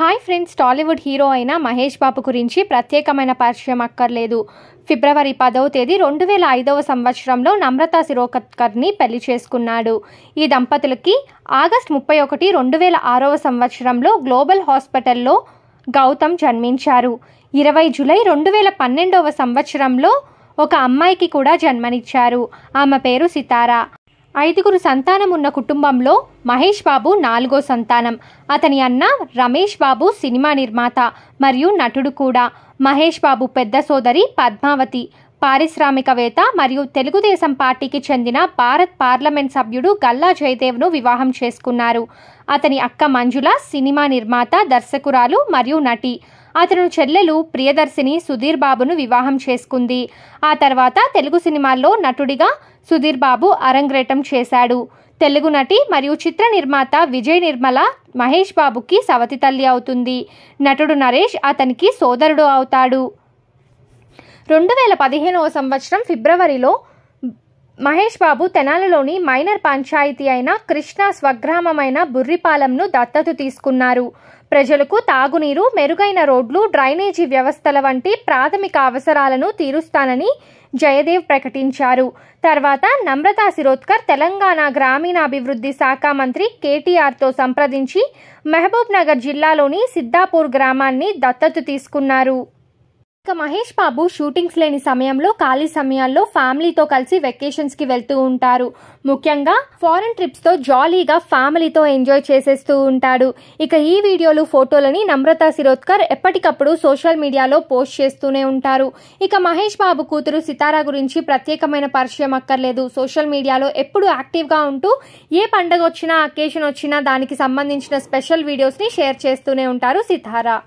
hi friends Tollywood hero అయిన మహేష్ బాబు గురించి ప్రత్యేకమైన పరిచయం అక్కర్లేదు ఫిబ్రవరి పదవ తేదీ రెండు వేల ఐదవ సంవత్సరంలో నమ్రత శిరోకత్కర్ని పెళ్లి చేసుకున్నాడు ఈ దంపతులకి ఆగస్ట్ ముప్పై ఒకటి రెండు వేల ఆరవ సంవత్సరంలో గ్లోబల్ హాస్పిటల్లో గౌతమ్ జన్మించారు ఇరవై జూలై రెండు వేల పన్నెండవ సంవత్సరంలో ఒక అమ్మాయికి కూడా జన్మనిచ్చారు ఆమె పేరు సితారా ఐదుగురు సంతానం ఉన్న కుటుంబంలో మహేష్ బాబు నాలుగో సంతానం అతని అన్న రమేష్ బాబు సినిమా నిర్మాత మరియు నటుడు కూడా మహేష్ బాబు పెద్ద సోదరి పద్మావతి పారిశ్రామికవేత్త మరియు తెలుగుదేశం పార్టీకి చెందిన భారత్ పార్లమెంట్ సభ్యుడు గల్లా జయదేవ్ను వివాహం చేసుకున్నారు అతని అక్క మంజుల సినిమా నిర్మాత దర్శకురాలు మరియు నటి అతను చెల్లెలు ప్రియదర్శిని సుధీర్ బాబును వివాహం చేసుకుంది ఆ తర్వాత తెలుగు సినిమాల్లో నటుడిగా సుధీర్ బాబు అరంగ్రేటం చేశాడు తెలుగు నటి మరియు చిత్ర నిర్మాత విజయ్ నిర్మల మహేష్ బాబుకి సవతి తల్లి అవుతుంది నటుడు నరేష్ అతనికి సోదరుడు అవుతాడు రెండు వేల పదిహేనవ సంవత్సరం ఫిబ్రవరిలో మహేష్ బాబు తెనాలలోని మైనర్ పంచాయతీ అయిన కృష్ణా స్వగ్రామమైన బుర్రిపాలెంను దత్తత తీసుకున్నారు ప్రజలకు తాగునీరు మెరుగైన రోడ్లు డ్రైనేజీ వ్యవస్థల వంటి ప్రాథమిక అవసరాలను తీరుస్తానని జయదేవ్ ప్రకటించారు తర్వాత నమ్రతా శిరోద్కర్ తెలంగాణ గ్రామీణాభివృద్ధి శాఖ మంత్రి కేటీఆర్తో సంప్రదించి మహబూబ్నగర్ జిల్లాలోని సిద్దాపూర్ గ్రామాన్ని దత్తత తీసుకున్నారు ఇక మహేష్ బాబు షూటింగ్స్ లేని సమయంలో ఖాళీ సమయాల్లో ఫ్యామిలీతో కలిసి వెకేషన్స్కి వెళ్తూ ఉంటారు ముఖ్యంగా ఫారెన్ ట్రిప్స్తో జాలీగా ఫ్యామిలీతో ఎంజాయ్ చేసేస్తూ ఉంటాడు ఇక ఈ వీడియోలు ఫోటోలని నమ్రత శిరోద్కర్ ఎప్పటికప్పుడు సోషల్ మీడియాలో పోస్ట్ చేస్తూనే ఉంటారు ఇక మహేష్ బాబు కూతురు సితారా గురించి ప్రత్యేకమైన పరిచయం అక్కర్లేదు సోషల్ మీడియాలో ఎప్పుడు యాక్టివ్గా ఉంటూ ఏ పండగ వచ్చినా అకేషన్ వచ్చినా దానికి సంబంధించిన స్పెషల్ వీడియోస్ని షేర్ చేస్తూనే ఉంటారు సితారా